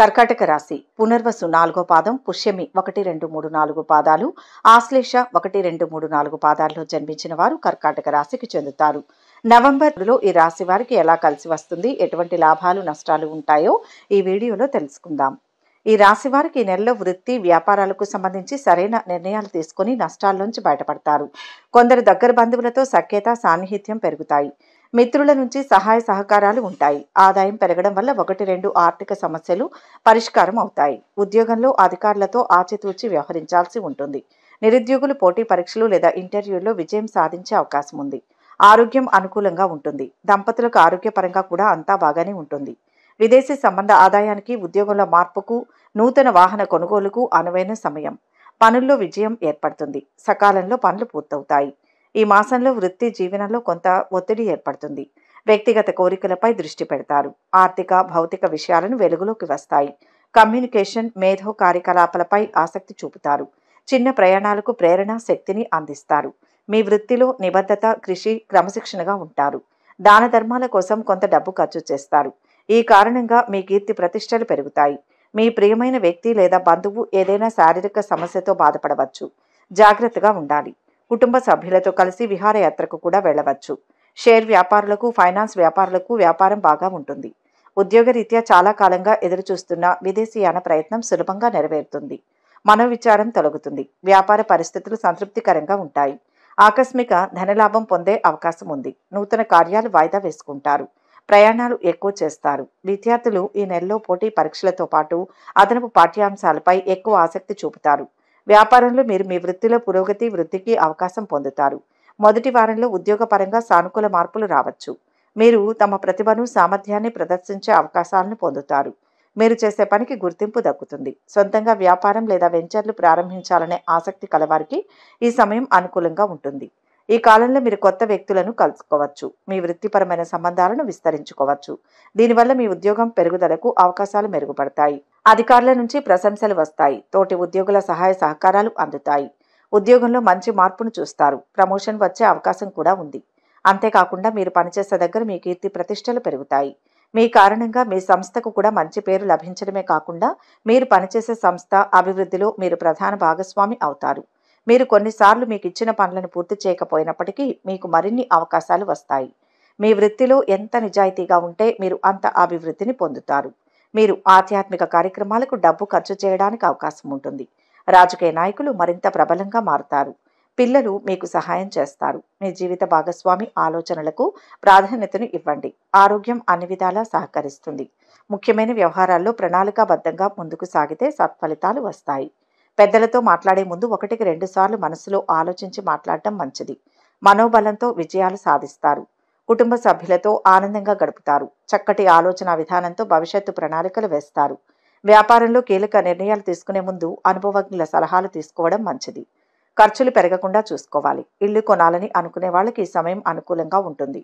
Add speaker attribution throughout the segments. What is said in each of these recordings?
Speaker 1: కర్కాటక రాశి పునర్వసు నాలుగో పాదం పుష్యమి ఒకటి రెండు మూడు నాలుగు పాదాలు ఆశ్లేష ఒకటి రెండు మూడు నాలుగు పాదాల్లో జన్మించిన వారు కర్కాటక రాశికి చెందుతారు నవంబర్లో ఈ రాశి వారికి ఎలా కలిసి వస్తుంది ఎటువంటి లాభాలు నష్టాలు ఉంటాయో ఈ వీడియోలో తెలుసుకుందాం ఈ రాశి వారికి ఈ నెలలో వృత్తి వ్యాపారాలకు సంబంధించి సరైన నిర్ణయాలు తీసుకుని నష్టాల్లోంచి బయటపడతారు కొందరు దగ్గర బంధువులతో సఖ్యత సాన్నిహిత్యం పెరుగుతాయి మిత్రుల నుంచి సహాయ సహకారాలు ఉంటాయి ఆదాయం పెరగడం వల్ల ఒకటి రెండు ఆర్థిక సమస్యలు పరిష్కారం అవుతాయి ఉద్యోగంలో అధికారులతో ఆచితూచి వ్యవహరించాల్సి ఉంటుంది నిరుద్యోగులు పోటీ పరీక్షలు లేదా ఇంటర్వ్యూల్లో విజయం సాధించే అవకాశం ఉంది ఆరోగ్యం అనుకూలంగా ఉంటుంది దంపతులకు ఆరోగ్యపరంగా కూడా అంతా బాగానే ఉంటుంది విదేశీ సంబంధ ఆదాయానికి ఉద్యోగంలో మార్పుకు నూతన వాహన కొనుగోలుకు అనువైన సమయం పనుల్లో విజయం ఏర్పడుతుంది సకాలంలో పనులు పూర్తవుతాయి ఈ మాసంలో వృత్తి జీవనంలో కొంత ఒత్తిడి ఏర్పడుతుంది వ్యక్తిగత కోరికలపై దృష్టి పెడతారు ఆర్థిక భౌతిక విషయాలను వెలుగులోకి వస్తాయి కమ్యూనికేషన్ మేధో కార్యకలాపాలపై ఆసక్తి చూపుతారు చిన్న ప్రయాణాలకు ప్రేరణ శక్తిని అందిస్తారు మీ వృత్తిలో నిబద్ధత కృషి క్రమశిక్షణగా ఉంటారు దాన ధర్మాల కోసం కొంత డబ్బు ఖర్చు చేస్తారు ఈ కారణంగా మీ కీర్తి ప్రతిష్టలు పెరుగుతాయి మీ ప్రియమైన వ్యక్తి లేదా బంధువు ఏదైనా శారీరక సమస్యతో బాధపడవచ్చు జాగ్రత్తగా ఉండాలి కుటుంబ సభ్యులతో కలిసి విహారయాత్రకు కూడా వెళ్ళవచ్చు షేర్ వ్యాపారులకు ఫైనాన్స్ వ్యాపారులకు వ్యాపారం బాగా ఉంటుంది ఉద్యోగరీత్యా చాలా కాలంగా ఎదురుచూస్తున్న విదేశీయాన ప్రయత్నం సులభంగా నెరవేరుతుంది మనోవిచారం తొలగుతుంది వ్యాపార పరిస్థితులు సంతృప్తికరంగా ఉంటాయి ఆకస్మిక ధనలాభం పొందే అవకాశం ఉంది నూతన కార్యాలు వాయిదా వేసుకుంటారు ప్రయాణాలు ఎక్కువ చేస్తారు విద్యార్థులు ఈ నెలలో పోటీ పరీక్షలతో పాటు అదనపు పాఠ్యాంశాలపై ఎక్కువ ఆసక్తి చూపుతారు వ్యాపారంలో మీరు మీ వృత్తిలో పురోగతి వృద్ధికి అవకాశం పొందుతారు మొదటి వారంలో ఉద్యోగపరంగా సానుకూల మార్పులు రావచ్చు మీరు తమ ప్రతిభను సామర్థ్యాన్ని ప్రదర్శించే అవకాశాలను పొందుతారు మీరు చేసే పనికి గుర్తింపు దక్కుతుంది సొంతంగా వ్యాపారం లేదా వెంచర్లు ప్రారంభించాలనే ఆసక్తి కలవారికి ఈ సమయం అనుకూలంగా ఉంటుంది ఈ కాలంలో మీరు కొత్త వ్యక్తులను కలుసుకోవచ్చు మీ వృత్తిపరమైన సంబంధాలను విస్తరించుకోవచ్చు దీనివల్ల మీ ఉద్యోగం పెరుగుదలకు అవకాశాలు మెరుగుపడతాయి అధికారుల నుంచి ప్రశంసలు వస్తాయి తోటి ఉద్యోగుల సహాయ సహకారాలు అందుతాయి ఉద్యోగంలో మంచి మార్పును చూస్తారు ప్రమోషన్ వచ్చే అవకాశం కూడా ఉంది అంతేకాకుండా మీరు పనిచేసే దగ్గర మీ కీర్తి ప్రతిష్టలు పెరుగుతాయి మీ కారణంగా మీ సంస్థకు కూడా మంచి పేరు లభించడమే కాకుండా మీరు పనిచేసే సంస్థ అభివృద్ధిలో మీరు ప్రధాన భాగస్వామి అవుతారు మీరు కొన్నిసార్లు మీకు ఇచ్చిన పనులను పూర్తి చేయకపోయినప్పటికీ మీకు మరిన్ని అవకాశాలు వస్తాయి మీ వృత్తిలో ఎంత నిజాయితీగా ఉంటే మీరు అంత అభివృద్ధిని పొందుతారు మీరు ఆధ్యాత్మిక కార్యక్రమాలకు డబ్బు ఖర్చు చేయడానికి అవకాశం ఉంటుంది రాజకీయ నాయకులు మరింత ప్రబలంగా మారుతారు పిల్లలు మీకు సహాయం చేస్తారు మీ జీవిత భాగస్వామి ఆలోచనలకు ప్రాధాన్యతను ఇవ్వండి ఆరోగ్యం అన్ని విధాలా సహకరిస్తుంది ముఖ్యమైన వ్యవహారాల్లో ప్రణాళికాబద్ధంగా ముందుకు సాగితే సత్ఫలితాలు వస్తాయి పెద్దలతో మాట్లాడే ముందు ఒకటికి రెండుసార్లు మనసులో ఆలోచించి మాట్లాడటం మంచిది మనోబలంతో విజయాలు సాధిస్తారు కుటుంబ సభ్యులతో ఆనందంగా గడుపుతారు చక్కటి ఆలోచన విధానంతో భవిష్యత్తు ప్రణాళికలు వేస్తారు వ్యాపారంలో కీలక నిర్ణయాలు తీసుకునే ముందు అనుభవజ్ఞుల సలహాలు తీసుకోవడం మంచిది ఖర్చులు పెరగకుండా చూసుకోవాలి ఇల్లు కొనాలని అనుకునే వాళ్ళకి ఈ సమయం అనుకూలంగా ఉంటుంది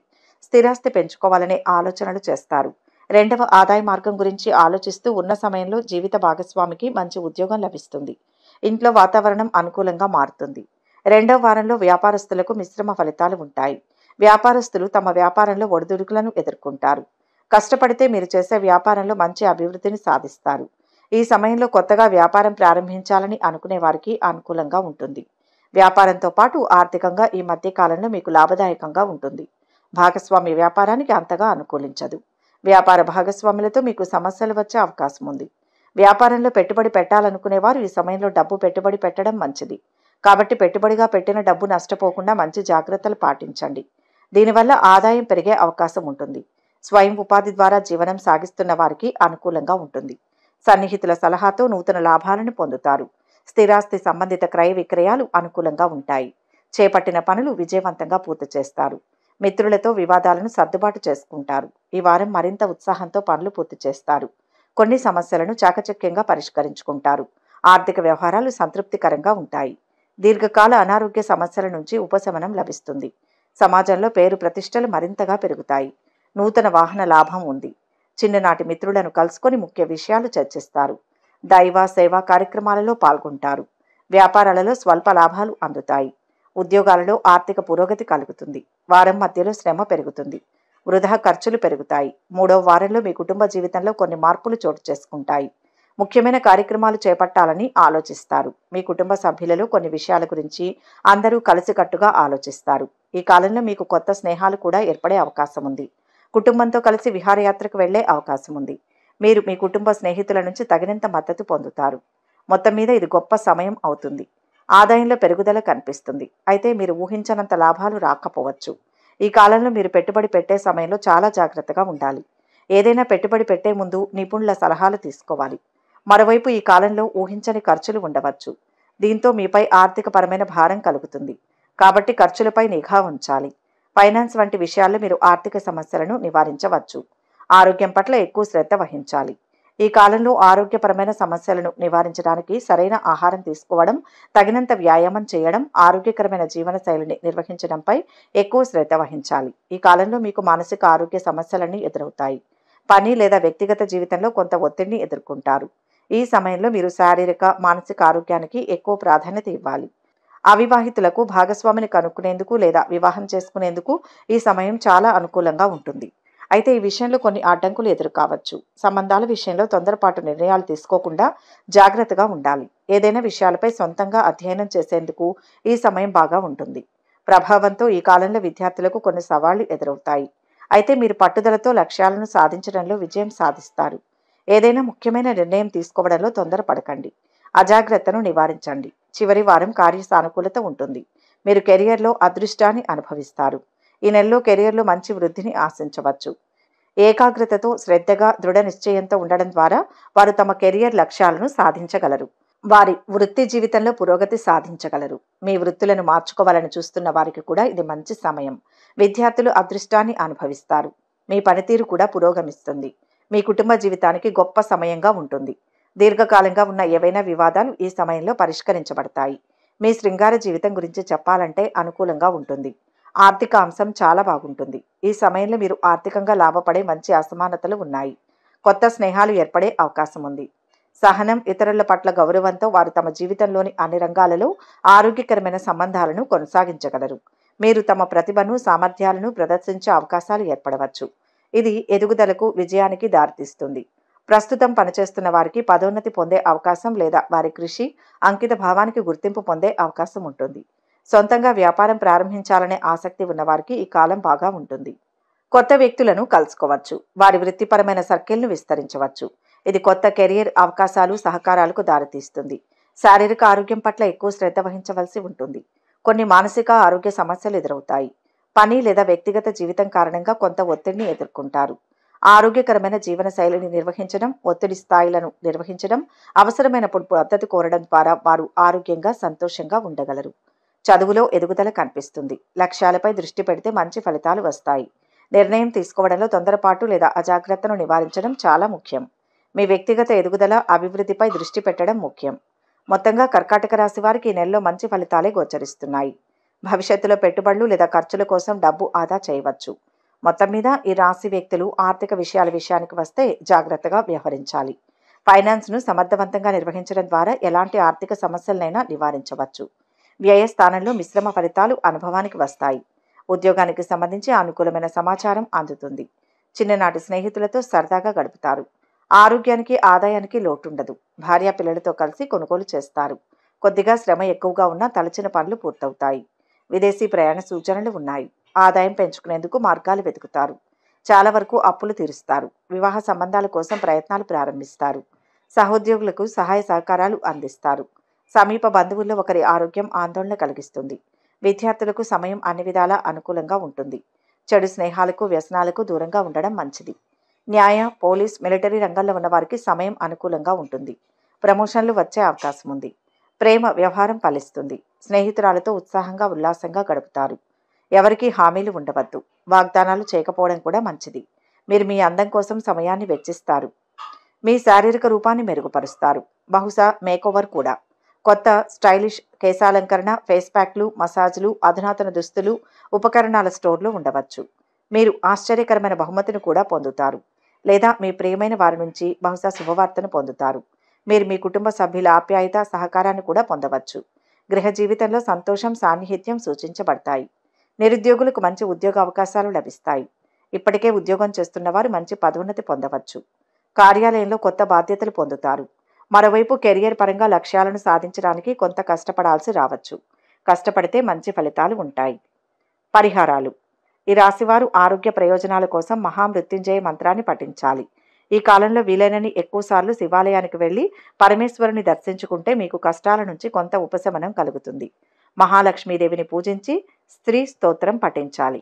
Speaker 1: స్థిరాస్తి పెంచుకోవాలనే ఆలోచనలు చేస్తారు రెండవ ఆదాయ మార్గం గురించి ఆలోచిస్తూ ఉన్న సమయంలో జీవిత భాగస్వామికి మంచి ఉద్యోగం లభిస్తుంది ఇంట్లో వాతావరణం అనుకూలంగా మారుతుంది రెండవ వారంలో వ్యాపారస్తులకు మిశ్రమ ఫలితాలు ఉంటాయి వ్యాపారస్తులు తమ వ్యాపారంలో ఒడిదుడుకులను ఎదుర్కొంటారు కష్టపడితే మీరు చేసే వ్యాపారంలో మంచి అభివృద్ధిని సాధిస్తారు ఈ సమయంలో కొత్తగా వ్యాపారం ప్రారంభించాలని అనుకునే వారికి అనుకూలంగా ఉంటుంది వ్యాపారంతో పాటు ఆర్థికంగా ఈ మధ్య కాలంలో మీకు లాభదాయకంగా ఉంటుంది భాగస్వామి వ్యాపారానికి అంతగా అనుకూలించదు వ్యాపార భాగస్వాములతో మీకు సమస్యలు వచ్చే అవకాశం ఉంది వ్యాపారంలో పెట్టుబడి పెట్టాలనుకునేవారు ఈ సమయంలో డబ్బు పెట్టుబడి పెట్టడం మంచిది కాబట్టి పెట్టుబడిగా పెట్టిన డబ్బు నష్టపోకుండా మంచి జాగ్రత్తలు పాటించండి దీనివల్ల ఆదాయం పెరిగే అవకాశం ఉంటుంది స్వయం ఉపాధి ద్వారా జీవనం సాగిస్తున్న వారికి అనుకూలంగా ఉంటుంది సన్నిహితుల సలహాతో నూతన లాభాలను పొందుతారు స్థిరాస్తి సంబంధిత క్రయ విక్రయాలు అనుకూలంగా ఉంటాయి చేపట్టిన పనులు విజయవంతంగా పూర్తి చేస్తారు మిత్రులతో వివాదాలను సర్దుబాటు చేసుకుంటారు ఈ వారం మరింత ఉత్సాహంతో పనులు పూర్తి చేస్తారు కొన్ని సమస్యలను చాకచక్యంగా పరిష్కరించుకుంటారు ఆర్థిక వ్యవహారాలు సంతృప్తికరంగా ఉంటాయి దీర్ఘకాల అనారోగ్య సమస్యల నుంచి ఉపశమనం లభిస్తుంది సమాజంలో పేరు ప్రతిష్టలు మరింతగా పెరుగుతాయి నూతన వాహన లాభం ఉంది చిన్ననాటి మిత్రులను కలుసుకొని ముఖ్య విషయాలు చర్చిస్తారు దైవ సేవా కార్యక్రమాలలో పాల్గొంటారు వ్యాపారాలలో స్వల్ప లాభాలు అందుతాయి ఉద్యోగాలలో ఆర్థిక పురోగతి కలుగుతుంది వారం మధ్యలో శ్రమ పెరుగుతుంది వృధా ఖర్చులు పెరుగుతాయి మూడో వారంలో మీ కుటుంబ జీవితంలో కొన్ని మార్పులు చోటు చేసుకుంటాయి ముఖ్యమైన కార్యక్రమాలు చేపట్టాలని ఆలోచిస్తారు మీ కుటుంబ సభ్యులలో కొన్ని విషయాల గురించి అందరూ కలిసికట్టుగా ఆలోచిస్తారు ఈ కాలంలో మీకు కొత్త స్నేహాలు కూడా ఏర్పడే అవకాశం ఉంది కుటుంబంతో కలిసి విహారయాత్రకు వెళ్లే అవకాశం ఉంది మీరు మీ కుటుంబ స్నేహితుల నుంచి తగినంత మద్దతు పొందుతారు మొత్తం మీద ఇది గొప్ప సమయం అవుతుంది ఆదాయంలో పెరుగుదల కనిపిస్తుంది అయితే మీరు ఊహించనంత లాభాలు రాకపోవచ్చు ఈ కాలంలో మీరు పెట్టుబడి పెట్టే సమయంలో చాలా జాగ్రత్తగా ఉండాలి ఏదైనా పెట్టుబడి పెట్టే ముందు నిపుణుల సలహాలు తీసుకోవాలి మరోవైపు ఈ కాలంలో ఊహించని ఖర్చులు ఉండవచ్చు దీంతో మీపై ఆర్థికపరమైన భారం కలుగుతుంది కాబట్టి ఖర్చులపై నిఘా ఉంచాలి ఫైనాన్స్ వంటి విషయాల్లో మీరు ఆర్థిక సమస్యలను నివారించవచ్చు ఆరోగ్యం పట్ల ఎక్కువ శ్రద్ధ వహించాలి ఈ కాలంలో ఆరోగ్యపరమైన సమస్యలను నివారించడానికి సరైన ఆహారం తీసుకోవడం తగినంత వ్యాయామం చేయడం ఆరోగ్యకరమైన శైలిని నిర్వహించడంపై ఎక్కువ శ్రద్ధ వహించాలి ఈ కాలంలో మీకు మానసిక ఆరోగ్య సమస్యలన్నీ ఎదురవుతాయి పని లేదా వ్యక్తిగత జీవితంలో కొంత ఒత్తిడిని ఎదుర్కొంటారు ఈ సమయంలో మీరు శారీరక మానసిక ఆరోగ్యానికి ఎక్కువ ప్రాధాన్యత ఇవ్వాలి అవివాహితులకు భాగస్వామిని కనుక్కునేందుకు లేదా వివాహం చేసుకునేందుకు ఈ సమయం చాలా అనుకూలంగా ఉంటుంది అయితే ఈ విషయంలో కొన్ని అడ్డంకులు ఎదురుకావచ్చు సంబంధాల విషయంలో తొందరపాటు నిర్ణయాలు తీసుకోకుండా జాగ్రత్తగా ఉండాలి ఏదైనా విషయాలపై సొంతంగా అధ్యయనం చేసేందుకు ఈ సమయం బాగా ఉంటుంది ప్రభావంతో ఈ కాలంలో విద్యార్థులకు కొన్ని సవాళ్లు ఎదురవుతాయి అయితే మీరు పట్టుదలతో లక్ష్యాలను సాధించడంలో విజయం సాధిస్తారు ఏదైనా ముఖ్యమైన నిర్ణయం తీసుకోవడంలో తొందరపడకండి అజాగ్రత్తను నివారించండి చివరి వారం కార్య సానుకూలత ఉంటుంది మీరు కెరియర్లో అదృష్టాన్ని అనుభవిస్తారు ఈ నెలలో కెరియర్లో మంచి వృద్ధిని ఆశించవచ్చు ఏకాగ్రతతో శ్రద్ధగా దృఢ నిశ్చయంతో ఉండడం ద్వారా వారు తమ కెరియర్ లక్ష్యాలను సాధించగలరు వారి వృత్తి జీవితంలో పురోగతి సాధించగలరు మీ వృత్తులను మార్చుకోవాలని చూస్తున్న వారికి కూడా ఇది మంచి సమయం విద్యార్థులు అదృష్టాన్ని అనుభవిస్తారు మీ పనితీరు కూడా పురోగమిస్తుంది మీ కుటుంబ జీవితానికి గొప్ప సమయంగా ఉంటుంది దీర్ఘకాలంగా ఉన్న ఏవైనా వివాదాలు ఈ సమయంలో పరిష్కరించబడతాయి మీ శృంగార జీవితం గురించి చెప్పాలంటే అనుకూలంగా ఉంటుంది ఆర్థిక అంశం చాలా బాగుంటుంది ఈ సమయంలో మీరు ఆర్థికంగా లాభపడే మంచి అసమానతలు ఉన్నాయి కొత్త స్నేహాలు ఏర్పడే అవకాశం ఉంది సహనం ఇతరుల పట్ల గౌరవంతో వారు తమ జీవితంలోని అన్ని రంగాలలో ఆరోగ్యకరమైన సంబంధాలను కొనసాగించగలరు మీరు తమ ప్రతిభను సామర్థ్యాలను ప్రదర్శించే అవకాశాలు ఏర్పడవచ్చు ఇది ఎదుగుదలకు విజయానికి దారితీస్తుంది ప్రస్తుతం పనిచేస్తున్న వారికి పదోన్నతి పొందే అవకాశం లేదా వారి కృషి అంకిత భావానికి గుర్తింపు పొందే అవకాశం ఉంటుంది సొంతంగా వ్యాపారం ప్రారంభించాలనే ఆసక్తి ఉన్నవారికి ఈ కాలం బాగా ఉంటుంది కొత్త వ్యక్తులను కలుసుకోవచ్చు వారి వృత్తిపరమైన సర్కిల్ను విస్తరించవచ్చు ఇది కొత్త కెరియర్ అవకాశాలు సహకారాలకు దారితీస్తుంది శారీరక ఆరోగ్యం పట్ల ఎక్కువ శ్రద్ధ వహించవలసి ఉంటుంది కొన్ని మానసిక ఆరోగ్య సమస్యలు ఎదురవుతాయి పని లేదా వ్యక్తిగత జీవితం కారణంగా కొంత ఒత్తిడిని ఎదుర్కొంటారు ఆరోగ్యకరమైన జీవన శైలిని నిర్వహించడం ఒత్తిడి స్థాయిలను నిర్వహించడం అవసరమైనప్పుడు మద్దతు కోరడం ద్వారా వారు ఆరోగ్యంగా సంతోషంగా ఉండగలరు చదువులో ఎదుగుదల కనిపిస్తుంది లక్ష్యాలపై దృష్టి పెడితే మంచి ఫలితాలు వస్తాయి నిర్ణయం తీసుకోవడంలో తొందరపాటు లేదా అజాగ్రత్తను నివారించడం చాలా ముఖ్యం మీ వ్యక్తిగత ఎదుగుదల అభివృద్ధిపై దృష్టి పెట్టడం ముఖ్యం మొత్తంగా కర్కాటక రాశి వారికి ఈ నెలలో మంచి ఫలితాలే గోచరిస్తున్నాయి భవిష్యత్తులో పెట్టుబడులు లేదా ఖర్చుల కోసం డబ్బు ఆదా చేయవచ్చు మొత్తం మీద ఈ రాశి వ్యక్తులు ఆర్థిక విషయాల విషయానికి వస్తే జాగ్రత్తగా వ్యవహరించాలి ఫైనాన్స్ను సమర్థవంతంగా నిర్వహించడం ద్వారా ఎలాంటి ఆర్థిక సమస్యలనైనా నివారించవచ్చు వ్యయస్థానంలో మిశ్రమ ఫలితాలు అనుభవానికి వస్తాయి ఉద్యోగానికి సంబంధించి అనుకూలమైన సమాచారం అందుతుంది చిన్ననాటి స్నేహితులతో సరదాగా గడుపుతారు ఆరోగ్యానికి ఆదాయానికి లోటుండదు భార్యా పిల్లలతో కలిసి కొనుగోలు చేస్తారు కొద్దిగా శ్రమ ఎక్కువగా ఉన్నా తలచిన పనులు పూర్తవుతాయి విదేశీ ప్రయాణ సూచనలు ఉన్నాయి ఆదాయం పెంచుకునేందుకు మార్గాలు వెతుకుతారు చాలా వరకు అప్పులు తీరుస్తారు వివాహ సంబంధాల కోసం ప్రయత్నాలు ప్రారంభిస్తారు సహోద్యోగులకు సహాయ సహకారాలు అందిస్తారు సమీప బంధువుల్లో ఒకరి ఆరోగ్యం ఆందోళన కలిగిస్తుంది విద్యార్థులకు సమయం అన్ని విధాలా అనుకూలంగా ఉంటుంది చెడు స్నేహాలకు వ్యసనాలకు దూరంగా ఉండడం మంచిది న్యాయ పోలీస్ మిలిటరీ రంగాల్లో ఉన్నవారికి సమయం అనుకూలంగా ఉంటుంది ప్రమోషన్లు వచ్చే అవకాశం ఉంది ప్రేమ వ్యవహారం ఫలిస్తుంది స్నేహితురాలతో ఉత్సాహంగా ఉల్లాసంగా గడుపుతారు ఎవరికి హామీలు ఉండవద్దు వాగ్దానాలు చేయకపోవడం కూడా మంచిది మీరు మీ అందం కోసం సమయాన్ని వెచ్చిస్తారు మీ శారీరక రూపాన్ని మెరుగుపరుస్తారు బహుశా మేకోవర్ కూడా కొత్త స్టైలిష్ కేశాలంకరణ ఫేస్ ప్యాక్లు మసాజ్లు అధునాతన దుస్తులు ఉపకరణాల స్టోర్లు ఉండవచ్చు మీరు ఆశ్చర్యకరమైన బహుమతిని కూడా పొందుతారు లేదా మీ ప్రియమైన వారి నుంచి బహుశా శుభవార్తను పొందుతారు మీరు మీ కుటుంబ సభ్యుల ఆప్యాయత సహకారాన్ని కూడా పొందవచ్చు గృహ జీవితంలో సంతోషం సాన్నిహిత్యం సూచించబడతాయి నిరుద్యోగులకు మంచి ఉద్యోగ అవకాశాలు లభిస్తాయి ఇప్పటికే ఉద్యోగం చేస్తున్నవారు మంచి పదోన్నతి పొందవచ్చు కార్యాలయంలో కొత్త బాధ్యతలు పొందుతారు మరోవైపు కెరియర్ పరంగా లక్ష్యాలను సాధించడానికి కొంత కష్టపడాల్సి రావచ్చు కష్టపడితే మంచి ఫలితాలు ఉంటాయి పరిహారాలు ఈ రాశివారు ఆరోగ్య ప్రయోజనాల కోసం మహామృత్యుంజయ మంత్రాన్ని పఠించాలి ఈ కాలంలో వీలైనని ఎక్కువసార్లు శివాలయానికి వెళ్ళి పరమేశ్వరుని దర్శించుకుంటే మీకు కష్టాల నుంచి కొంత ఉపశమనం కలుగుతుంది మహాలక్ష్మీదేవిని పూజించి స్త్రీ స్తోత్రం పఠించాలి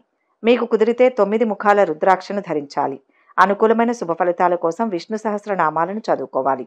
Speaker 1: మీకు కుదిరితే తొమ్మిది ముఖాల రుద్రాక్షను ధరించాలి అనుకూలమైన శుభ ఫలితాల కోసం విష్ణు సహస్రనామాలను చదువుకోవాలి